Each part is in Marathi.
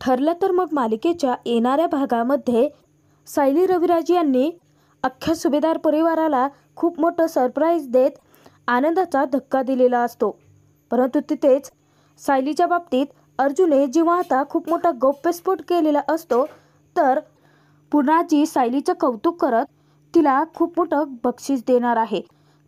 ठरलं तर मग मालिकेच्या येणाऱ्या भागामध्ये सायली रविराज यांनी अख्ख्या सुभेदार परिवाराला खूप मोठं सरप्राईज देत आनंदाचा धक्का दिलेला असतो परंतु तिथेच सायलीच्या बाबतीत अर्जुने जेव्हा आता खूप मोठा गौप्यस्फोट केलेला असतो तर पुनाजी सायलीचं कौतुक करत तिला खूप मोठं बक्षीस देणार आहे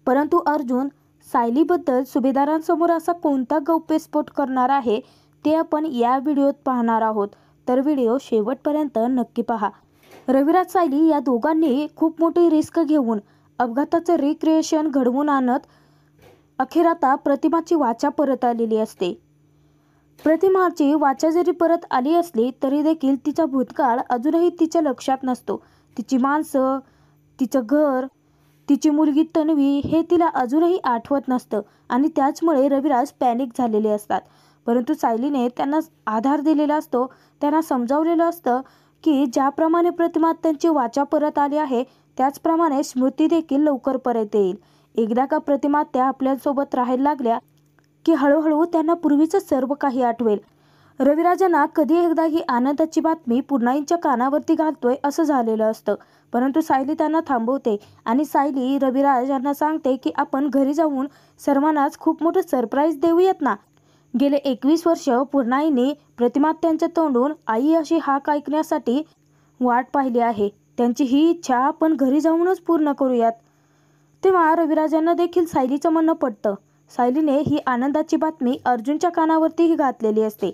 परंतु अर्जुन सायलीबद्दल सुभेदारांसमोर असा कोणता गौप्यस्फोट करणार आहे ते आपण या व्हिडिओत पाहणार आहोत तर व्हिडिओ शेवटपर्यंत नक्की पहा रविराज सायली या दोघांनी खूप मोठी रिस्क घेऊन अपघाताचं रिक्रिएशन घडवून आणत अखेर आता प्रतिमाची वाचा परत आलेली असते प्रतिमाची वाचा जरी परत आली असली तरी देखील तिचा भूतकाळ अजूनही तिच्या लक्षात नसतो तिची माणसं तिचं घर तिची मुलगी तन्वी हे तिला अजूनही आठवत नसतं आणि त्याचमुळे रविराज पॅनिक झालेले असतात परंतु सायलीने त्यांना आधार दिलेला असतो त्यांना समजावलेलं असतं की ज्याप्रमाणे प्रतिमा त्यांची वाचा परत आली आहे त्याचप्रमाणे स्मृती देखील लवकर परत येईल एकदा का प्रतिमा त्या आपल्यासोबत राहायला लागल्या की हळूहळू त्यांना पूर्वीचं सर्व काही आठवेल रविराजांना कधी एकदा ही आनंदाची बातमी पुर्णाईंच्या कानावरती घालतोय असं झालेलं असतं परंतु सायली त्यांना थांबवते आणि सायली रविराज यांना सांगते की आपण घरी जाऊन सर्वांनाच खूप मोठं सरप्राईज देऊयात ना गेले एकवीस वर्ष पूर्णाईने प्रतिमात्यांच्या तोंडून आई अशी हाक ऐकण्यासाठी वाट पाहिली आहे त्यांची ही इच्छा आपण घरी जाऊनच पूर्ण करूयात तेव्हा रविराजांना देखील सायलीचं म्हणणं पटतं सायलीने ही आनंदाची बातमी अर्जुनच्या कानावरतीही घातलेली असते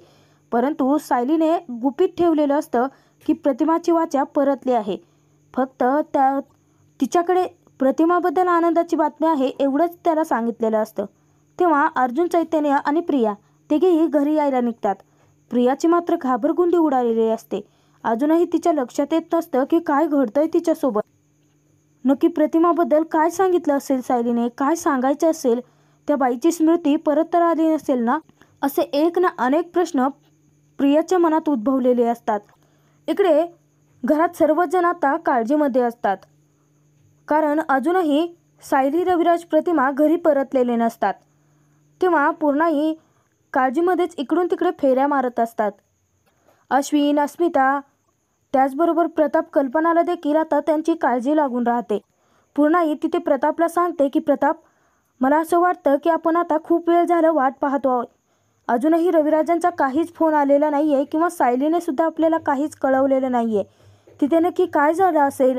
परंतु सायलीने गुपित ठेवलेलं असतं की प्रतिमाची वाचा परतली आहे फक्त त्या तिच्याकडे प्रतिमाबद्दल आनंदाची बातमी आहे एवढंच त्याला सांगितलेलं असतं तेव्हा अर्जुन चैतन्य आणि प्रिया तिघेही घरी यायला निघतात प्रियाची मात्र घाबरगुंडी उडालेली असते अजूनही तिच्या लक्षात येत नसतं की काय घडतंय तिच्यासोबत नक्की प्रतिमाबद्दल काय सांगितलं असेल सायलीने काय सांगायचं असेल त्या बाईची स्मृती परत तर आली नसेल ना असे एक ना अनेक प्रश्न प्रियाच्या मनात उद्भवलेले असतात इकडे घरात सर्वजण आता काळजीमध्ये असतात कारण अजूनही सायली रविराज प्रतिमा घरी परतलेले नसतात तेव्हा पूर्णही काळजीमध्येच इकडून तिकडे फेऱ्या मारत असतात अश्विन अस्मिता त्याचबरोबर प्रताप कल्पनाला देखील आता त्यांची काळजी लागून राहते पूर्णाई तिथे प्रतापला सांगते की प्रताप मला असं वाटतं की आपण आता खूप वेळ झालं वाट पाहतो आहोत अजूनही रविराजांचा काहीच फोन आलेला नाही आहे किंवा सायलीने सुद्धा आपल्याला काहीच कळवलेलं नाही आहे तिथे नक्की काय झालं असेल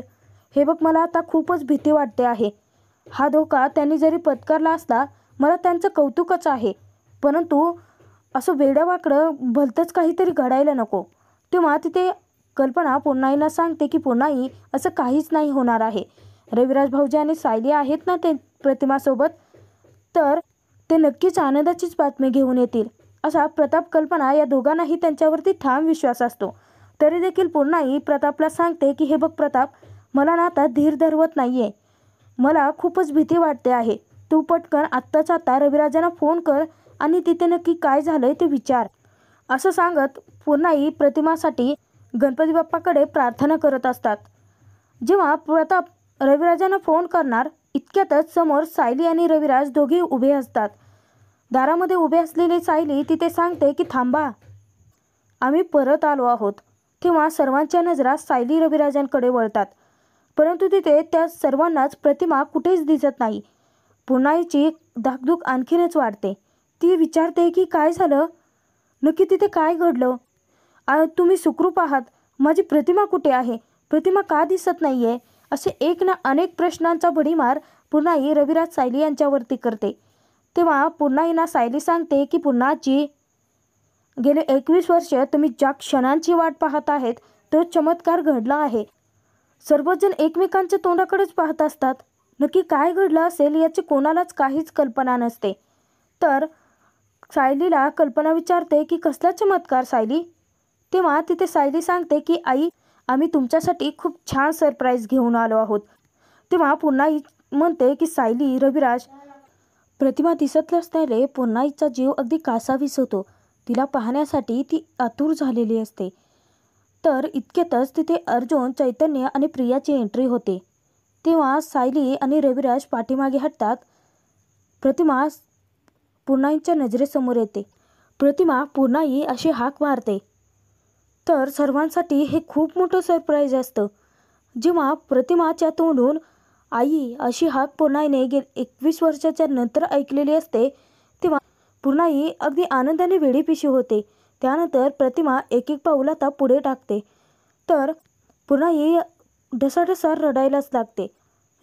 हे बघ मला आता खूपच भीती वाटते आहे हा धोका त्यांनी जरी पत्करला असता मला त्यांचं कौतुकच आहे परंतु असं वेड्यावाकडं भलतंच काहीतरी घडायला नको तेव्हा तिथे कल्पना पोन्नाईला सांगते की पोन्नाई असं काहीच नाही होणार आहे रविराज भाऊजी आणि सायली आहेत ना ते प्रतिमासोबत तर ते नक्कीच आनंदाचीच बातमी घेऊन येतील असा प्रताप कल्पना या दोघांनाही त्यांच्यावरती ठाम विश्वास असतो तरी देखील पुन्हा प्रतापला सांगते की हे बघ प्रताप मला ना आता धीर धरवत नाही आहे मला खूपच भीती वाटते आहे तू पटकन आत्ताच आत्ता रविराजांना फोन कर आणि तिथे नक्की काय झालंय ते विचार असं सांगत पूर्णाई प्रतिमासाठी गणपती बाप्पाकडे प्रार्थना करत असतात जेव्हा प्रताप रविराजांना फोन करणार इतक्यातच समोर सायली आणि रविराज दोघे उभे असतात दारामध्ये उभे असलेली सायली तिथे सांगते की थांबा आम्ही परत आलो आहोत तेव्हा सर्वांच्या नजरा सायली रविराजांकडे वळतात परंतु तिथे त्या सर्वांनाच प्रतिमा कुठेच दिसत नाही पुन्हाची धाकधूक आणखीनच वाढते ती विचारते की काय झालं नक्की तिथे काय घडलं तुम्ही सुखरूप आहात माझी प्रतिमा कुठे आहे प्रतिमा का दिसत नाही आहे असे एक ना अनेक प्रश्नांचा भडीमार पुन्हाही रविराज सायली यांच्यावरती करते तेव्हा पुन्हाही ना सायली सांगते की पुन्हाची गेले एकवीस वर्ष तुम्ही ज्या क्षणांची वाट पाहत आहेत तो चमत्कार घडला आहे सर्वजण एकमेकांच्या तोंडाकडेच पाहत असतात नक्की काय घडलं असेल याची कोणालाच काहीच कल्पना नसते तर सायलीला कल्पना विचारते की कसला चमत्कार सायली तेव्हा तिथे सायली सांगते की आई आम्ही तुमच्यासाठी खूप छान सरप्राईज घेऊन आलो आहोत तेव्हा पुन्हा म्हणते की सायली रविराज प्रतिमा दिसत नसल्याने पुन्हा जीव अगदी कासावीस होतो तिला पाहण्यासाठी ती आतुर झालेली असते तर इतक्यातच तिथे अर्जुन चैतन्य आणि प्रियाची एंट्री होते तेव्हा सायली आणि रविराज पाठीमागे हटतात प्रतिमा पूर्णाईंच्या नजरेसमोर येते प्रतिमा पूर्णाई अशी हाक मारते तर सर्वांसाठी हे खूप मोठं सरप्राईज असतं जेव्हा प्रतिमाच्या तोंडून आई अशी हाक पूर्णाईने गे एकवीस वर्षाच्या नंतर ऐकलेली असते तेव्हा पूर्णाई अगदी आनंदाने वेळीपिशी होते त्यानंतर प्रतिमा एक एक पाऊल आता पुढे टाकते तर पूर्णाई ढसाढसा रडायलाच लागते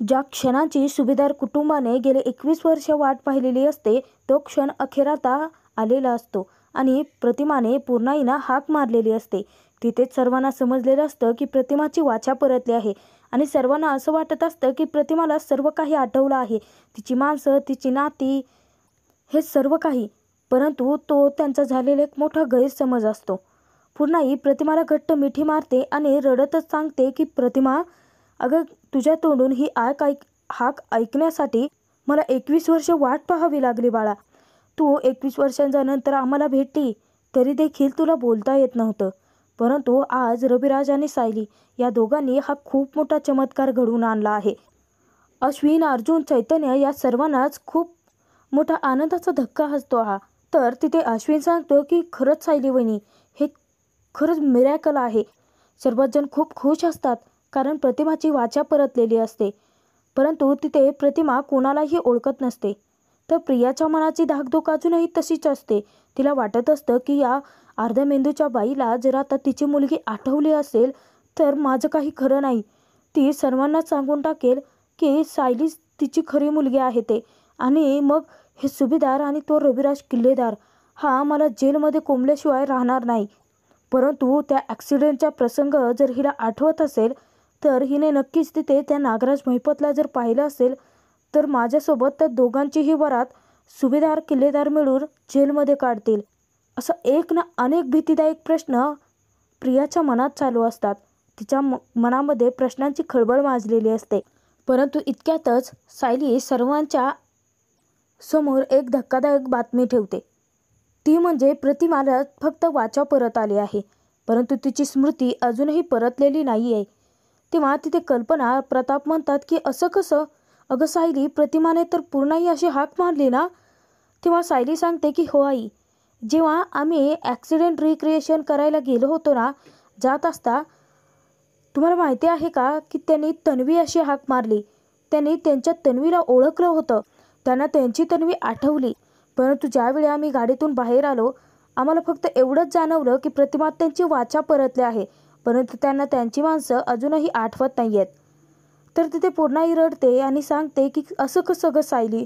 ज्या क्षणाची सुभेदार कुटुंबाने गेले एकवीस वर्ष वाट पाहिलेली असते तो क्षण अखेर आता आलेला असतो आणि प्रतिमाने पूर्णाईना हाक मारलेली असते तिथेच सर्वांना समजलेलं असतं की प्रतिमाची वाचा परतली आहे आणि सर्वांना असं वाटत असतं की प्रतिमाला सर्व काही आठवलं आहे तिची माणसं तिची नाती हे सर्व काही परंतु तो त्यांचा झालेला एक मोठा गैरसमज असतो पूर्णाई प्रतिमाला घट्ट मिठी मारते आणि रडतच सांगते की प्रतिमा अगं तुझ्या तोंडून ही आक ऐक हाक ऐकण्यासाठी मला एकवीस वर्ष वाट पाहावी लागली बाळा तू एकवीस नंतर आम्हाला भेटली तरी देखील तुला बोलता येत नव्हतं परंतु आज रविराज आणि सायली या दोघांनी हा खूप मोठा चमत्कार घडवून आणला आहे अश्विन अर्जुन चैतन्य या सर्वांनाच खूप मोठा आनंदाचा धक्का हसतो हा तर तिथे अश्विन सांगतो की खरंच सायली वहिनी हे खरंच मिरॅकल आहे सर्वजण खूप खुश असतात कारण प्रतिमाची वाचा परतलेली असते परंतु तिथे प्रतिमा कोणालाही ओळखत नसते तर प्रियाच्या मनाची धाकधूक अजूनही तशीच असते तिला वाटत असतं की या मेंदूच्या बाईला जर आता तिची मुलगी आठवली असेल तर माझं काही खरं नाही ती सर्वांना सांगून टाकेल की सायली तिची खरी मुलगी आहे ते आणि मग हे सुभेदार आणि तो रविराज किल्लेदार हा मला जेलमध्ये कोंबल्याशिवाय राहणार नाही परंतु त्या ॲक्सिडेंटचा प्रसंग जर हिला आठवत असेल तर हिने नक्कीच तिथे त्या नागराज महिपतला जर पाहिलं असेल तर माझ्यासोबत त्या दोघांचीही वरात सुभेदार किल्लेदार मिळून जेलमध्ये काढतील असं एक ना अनेक भीतीदायक प्रश्न प्रियाच्या मनात चालू असतात तिच्या म मनामध्ये प्रश्नांची खळबळ माजलेली असते परंतु इतक्यातच सायली सर्वांच्या समोर एक धक्कादायक बातमी ठेवते ती म्हणजे प्रतिमाला फक्त वाचा परत आली आहे परंतु तिची स्मृती अजूनही परतलेली नाही आहे तेव्हा तिथे कल्पना प्रताप म्हणतात की असं कसं अगं सायली प्रतिमाने तर पूर्णही अशी हाक मारली ना तेव्हा सायली सांगते की हो आई जेव्हा आम्ही ॲक्सिडेंट रिक्रिएशन करायला गेलो होतो ना जात असता तुम्हाला माहिती आहे का की त्यांनी तन्वी अशी हाक मारली त्यांनी त्यांच्या तन्वीला ओळखलं होतं त्यांना त्यांची तन्वी आठवली परंतु ज्यावेळी आम्ही गाडीतून बाहेर आलो आम्हाला फक्त एवढंच जाणवलं की प्रतिमा त्यांची वाचा परतल्या आहे परंतु त्यांना त्यांची माणसं अजूनही आठवत नाही आहेत तर तिथे पूर्णा रडते आणि सांगते की असं कसं ग सायली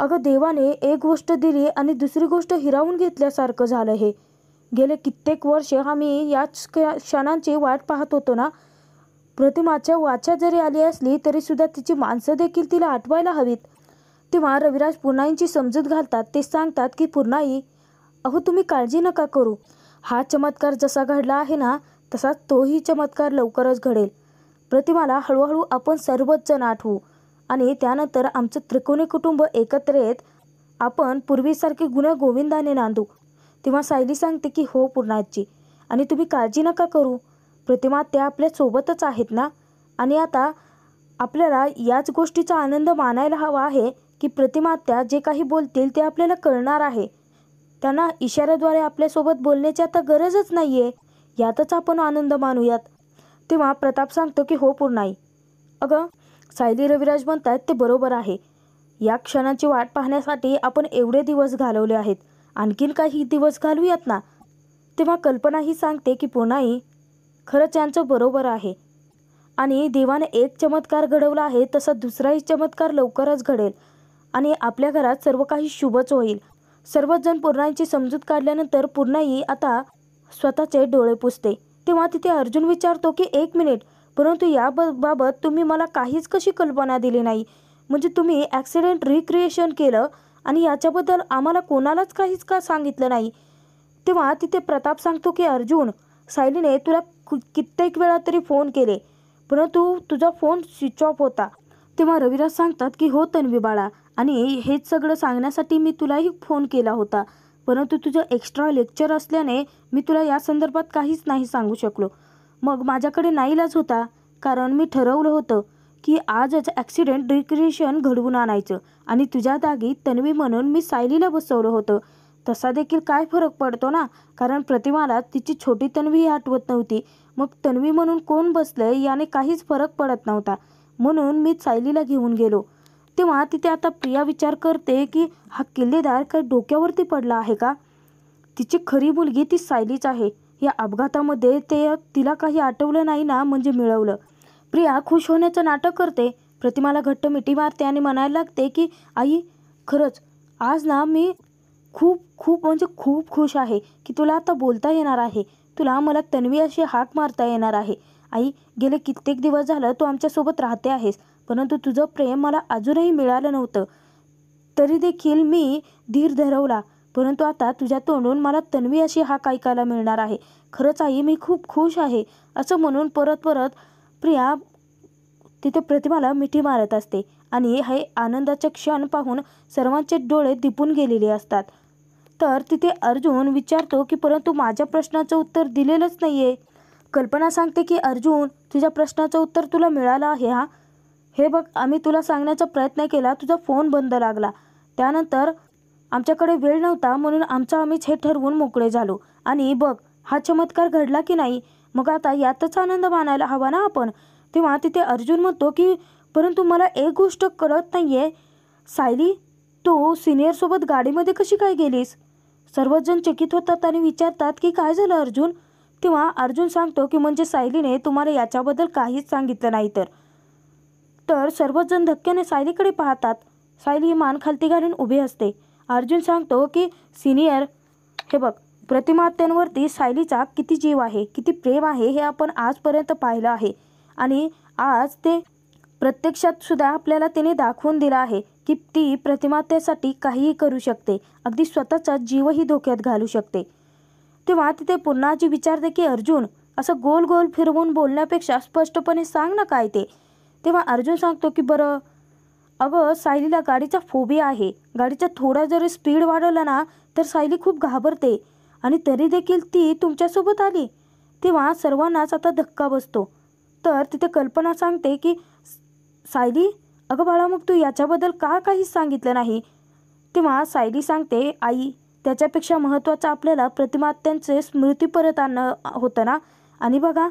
अगं देवाने एक गोष्ट दिली आणि दुसरी गोष्ट हिरावून घेतल्यासारखं झालं हे गेले कित्येक वर्ष आम्ही याच क्षणांची वाट पाहत होतो ना प्रतिमाच्या वाचा जरी आली असली तरी सुद्धा तिची माणसं देखील तिला आठवायला हवीत तेव्हा रविराज पुर्णाईंची समजूत घालतात ते सांगतात की पुर्णाई अहो तुम्ही काळजी नका करू हा चमत्कार जसा घडला आहे ना तसा तोही चमत्कार लवकरच घडेल प्रतिमाला हळूहळू आपण सर्वच जण आठवू आणि त्यानंतर आमचं त्रिकोणी कुटुंब एकत्र येत आपण पूर्वीसारखे गुन्हे गोविंदाने नांदू तेव्हा सायली सांगते की हो पूर्णाजी आणि तुम्ही काळजी नका करू प्रतिमा त्या आपल्या सोबतच आहेत ना आणि आता आपल्याला याच गोष्टीचा आनंद मानायला हवा आहे की प्रतिमा त्या जे काही बोलतील ते आपल्याला कळणार आहे त्यांना इशाऱ्याद्वारे आपल्यासोबत बोलण्याची आता गरजच नाही आहे यातच आपण आनंद मानूयात तेव्हा प्रताप सांगतो की हो पूर्णाई अगं सायली रविराज म्हणतात ते बरोबर आहे या क्षणाची वाट पाहण्यासाठी आपण एवढे दिवस घालवले आहेत आणखीन काही दिवस घालूयात ना तेव्हा कल्पना ही सांगते की पूर्णाई खरंच यांचं बरोबर आहे आणि देवाने एक चमत्कार घडवला आहे तसा दुसराही चमत्कार लवकरच घडेल आणि आपल्या घरात सर्व काही शुभच होईल सर्वच जण पूर्णाईची समजूत काढल्यानंतर पूर्णाई आता स्वतःचे डोळे पुसते तेव्हा तिथे अर्जुन विचारतो की एक मिनिट परंतु या बाबत तुम्ही मला काहीच कशी कल्पना दिली नाही म्हणजे तुम्ही ॲक्सिडेंट रिक्रिएशन केलं आणि याच्याबद्दल आम्हाला कोणालाच काहीच का सांगितलं नाही तेव्हा तिथे प्रताप सांगतो की अर्जुन सायलीने तुला कित्येक वेळा तरी फोन केले परंतु तुझा फोन स्विच ऑफ होता तेव्हा रविराज सांगतात की हो तन्वी बाळा आणि हेच सगळं सांगण्यासाठी मी तुलाही फोन केला होता परंतु तुझं एक्स्ट्रा लेक्चर असल्याने मी तुला या संदर्भात काहीच नाही सांगू शकलो मग माझ्याकडे नाईलाज होता कारण मी ठरवलं होतं की आजच ॲक्सिडेंट रिक्रिएशन घडवून आणायचं आणि तुझ्या जागी तन्वी म्हणून मी सायलीला बसवलं होतं तसा देखील काय फरक पडतो ना कारण प्रतिमाला तिची छोटी तन्वी आठवत नव्हती मग तन्वी म्हणून कोण बसले याने काहीच फरक पडत नव्हता म्हणून मी सायलीला घेऊन गेलो तेव्हा तिथे आता प्रिया विचार करते की हा किल्लेदार काही डोक्यावरती पडला आहे का तिची खरी मुलगी ती सायलीच आहे या अपघातामध्ये ते तिला काही आठवलं नाही ना म्हणजे मिळवलं प्रिया खुश होण्याचं नाटक करते प्रतिमाला घट्ट मिठी मारते आणि म्हणायला लागते की आई खरंच आज ना मी खूप खूप म्हणजे खूप खुश आहे की तुला आता बोलता येणार आहे तुला मला तन्वी अशी हाक मारता येणार आहे आई गेले कित्येक दिवस झालं तू आमच्यासोबत राहते आहेस परंतु तुझं प्रेम मला अजूनही मिळालं नव्हतं तरी देखील मी धीर धरवला परंतु आता तुझ्या तोंडून मला तन्वी अशी हाक ऐकायला मिळणार आहे खरंच आई मी खूप खुश आहे असं म्हणून परत परत प्रिया तिथे प्रतिमाला मिठी मारत असते आणि हे आनंदाचे क्षण पाहून सर्वांचे डोळे दिपून गेलेले असतात तर तिथे अर्जुन विचारतो की परंतु माझ्या प्रश्नाचं उत्तर दिलेलंच नाही आहे कल्पना सांगते की अर्जुन तुझ्या प्रश्नाचं उत्तर तुला मिळालं आहे हा हे बघ आम्ही तुला सांगण्याचा प्रयत्न केला तुझा फोन बंद लागला त्यानंतर आमच्याकडे वेळ नव्हता म्हणून आमचा आम्हीच हे ठरवून मोकळे झालो आणि बघ हा चमत्कार घडला की नाही मग आता यातच आनंद मानायला हवा ना आपण तेव्हा तिथे अर्जुन म्हणतो की परंतु मला एक गोष्ट कळत नाही आहे सायली तू सिनियरसोबत गाडीमध्ये कशी काय गेलीस सर्वजण चकित होतात आणि विचारतात की काय झालं अर्जुन तेव्हा अर्जुन सांगतो की म्हणजे सायलीने तुम्हाला याच्याबद्दल काहीच सांगितलं नाही तर तर सर्वजण धक्क्याने सायलीकडे पाहतात सायली ही मान खालती घालून उभी असते अर्जुन सांगतो की सिनियर हे बघ प्रतिमात्यांवरती सायलीचा किती जीव आहे किती प्रेम आहे हे आपण आजपर्यंत पाहिलं आहे आणि आज ते प्रत्यक्षात सुद्धा आपल्याला तिने दाखवून दिला आहे की ती प्रतिमातेसाठी काहीही करू शकते अगदी स्वतःचा जीवही धोक्यात घालू शकते तेव्हा तिथे पुन्हा जी विचारते की अर्जुन असं गोल गोल फिरवून बोलण्यापेक्षा स्पष्टपणे सांग ना काय ते तेव्हा अर्जुन सांगतो की बरं अगं सायलीला गाडीचा फोबिया आहे गाडीचा थोडा जरी स्पीड वाढवला ना तर सायली खूप घाबरते आणि तरी देखील ती तुमच्यासोबत आली तेव्हा सर्वांनाच आता धक्का बसतो तर तिथे कल्पना सांगते की सायली अगं बाळा मग तू याच्याबद्दल का काहीच सांगितलं नाही तेव्हा सायली सांगते आई त्याच्यापेक्षा महत्त्वाचं आपल्याला प्रतिमात्यांचे स्मृती परत आणणं होतं ना आणि बघा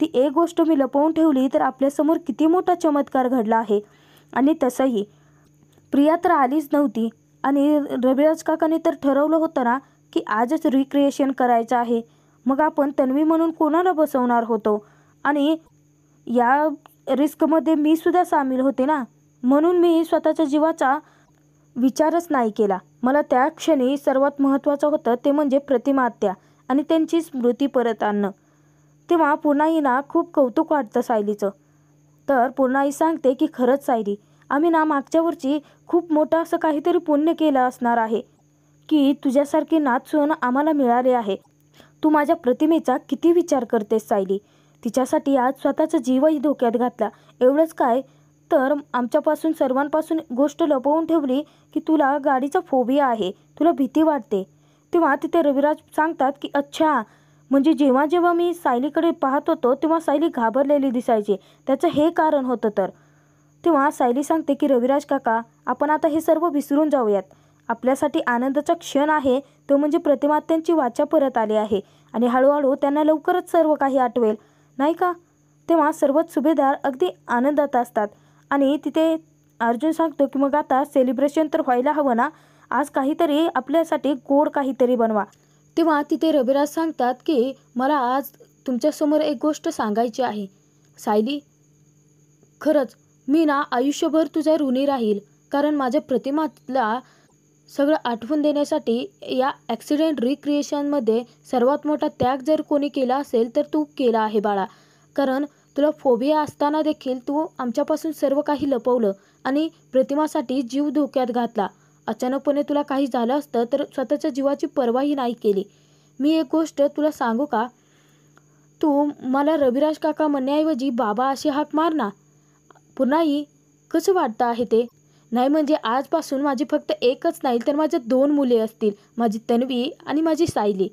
ती एक गोष्ट मी लपवून ठेवली तर आपल्यासमोर किती मोठा चमत्कार घडला आहे आणि तसंही प्रिया तर आलीच नव्हती आणि रविराज काकाने तर ठरवलं होतं ना की आजच रिक्रिएशन करायचं आहे मग आपण तन्वी म्हणून कोणाला बसवणार होतो आणि या रिस्कमध्ये मी सुद्धा सामील होते ना म्हणून मी स्वतःच्या जीवाचा विचारच नाही केला मला त्या क्षणी सर्वात महत्त्वाचं होतं ते म्हणजे प्रतिमात्या आणि त्यांची स्मृती परत आणणं तेव्हा पुनाईना खूप कौतुक वाटतं सायलीचं तर पुनाई सांगते की खरंच सायली आम्ही ना मागच्या खूप मोठं असं काहीतरी पुण्य केलं असणार आहे की तुझ्यासारखी नाचून आम्हाला मिळाले आहे तू माझ्या प्रतिमेचा किती विचार करतेस सायली तिच्यासाठी आज स्वतःचं जीवही धोक्यात घातला एवढंच काय तर आमच्यापासून सर्वांपासून गोष्ट लपवून ठेवली की तुला गाडीचा फोबिया आहे तुला भीती वाटते तेव्हा तिथे रविराज सांगतात की अच्छा म्हणजे जेव्हा जेव्हा मी सायलीकडे पाहत होतो तेव्हा सायली घाबरलेली दिसायची त्याचं हे कारण होतं तर तेव्हा सायली सांगते की रविराज काका आपण आता हे सर्व विसरून जाऊयात आपल्यासाठी आनंदाचा क्षण आहे तो म्हणजे प्रतिमात्यांची वाचा परत आली आहे आणि हळूहळू त्यांना लवकरच सर्व काही आठवेल नाही का तेव्हा सर्वच सुभेदार अगदी आनंदात असतात आणि तिथे अर्जुन सांगतो की मग आता सेलिब्रेशन तर व्हायला हवं ना आज काहीतरी आपल्यासाठी गोड काहीतरी बनवा तेव्हा तिथे रविराज सांगतात की मला आज तुमच्यासमोर एक गोष्ट सांगायची आहे सायली खरंच मी ना आयुष्यभर तुझा ऋणी राहील कारण माझ्या प्रतिमातला सगळं आठवून देण्यासाठी या ॲक्सिडेंट रिक्रिएशनमध्ये सर्वात मोठा त्याग जर कोणी केला असेल तर तू केला आहे बाळा कारण तुला फोबिया असताना देखील तू आमच्यापासून सर्व काही लपवलं आणि प्रतिमासाठी जीव धोक्यात घातला अचानकपणे तुला काही झालं असतं तर स्वतःच्या जीवाची पर्वाही नाही केली मी एक गोष्ट तुला सांगू का तू मला रविराज काका म्हणण्याऐवजी बाबा अशी हाक मार ना पुन्हाही कसं वाटतं आहे ते नाही म्हणजे आजपासून माझी फक्त एकच नाही तर माझ्या दोन मुले असतील माझी तन्वी आणि माझी सायली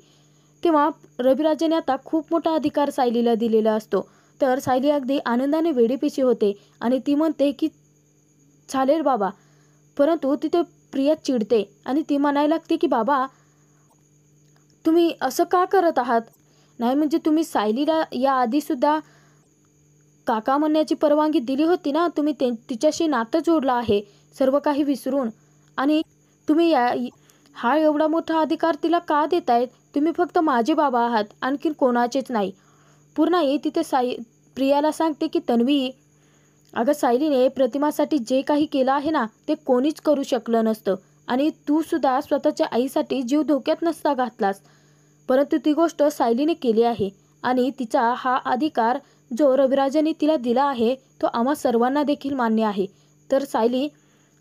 तेव्हा रविराजाने आता खूप मोठा अधिकार सायलीला दिलेला असतो तर सायली अगदी आनंदाने वेडीपिशी होते आणि ती म्हणते की चालेल बाबा परंतु तिथे प्रिया चिडते आणि ती म्हणायला लागते की बाबा तुम्ही असं का करत आहात नाही म्हणजे तुम्ही सायलीला या सुद्धा काका म्हणण्याची परवानगी दिली होती ना तुम्ही ते तिच्याशी नातं जोडलं आहे सर्व काही विसरून आणि तुम्ही या हा एवढा मोठा अधिकार तिला का देत आहेत तुम्ही फक्त माझे बाबा आहात आणखी कोणाचेच नाही पूर्ण ये तिथे साई प्रियाला सांगते की तन्वी अगं सायलीने प्रतिमासाठी जे काही केलं आहे ना ते कोणीच करू शकलं नसतं आणि तू सुद्धा स्वतःच्या आईसाठी जीव धोक्यात नसता घातलास परंतु ती गोष्ट सायलीने केली आहे आणि तिचा हा अधिकार जो रविराजाने तिला दिला आहे तो आम्हा सर्वांना देखील मान्य आहे तर सायली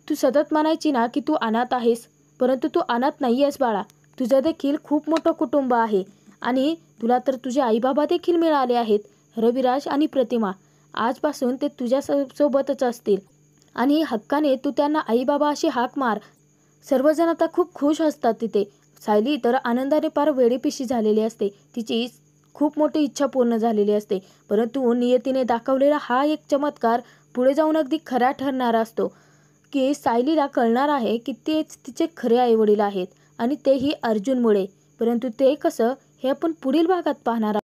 तू सतत म्हणायची ना की तू अनाथ आहेस परंतु तू अनाथ नाही आहेस बाळा तुझं देखील खूप मोठं कुटुंब आहे आणि तुला तर तुझे आईबाबा देखील मिळाले आहेत रविराज आणि प्रतिमा आजपासून ते तुझ्या सोबतच असतील आणि हक्काने तू त्यांना आईबाबा अशी हाक मार सर्वजण आता खूप खुश असतात तिथे सायली तर आनंदाने फार वेळेपिशी झालेली असते तिची खूप मोठी इच्छा पूर्ण झालेली असते परंतु नियतीने दाखवलेला हा एक चमत्कार पुढे जाऊन अगदी खरा ठरणारा असतो की सायलीला कळणार आहे की तेच तिचे खरे आईवडील आहेत आणि तेही अर्जुनमुळे परंतु ते कसं हे आपण पुढील भागात पाहणार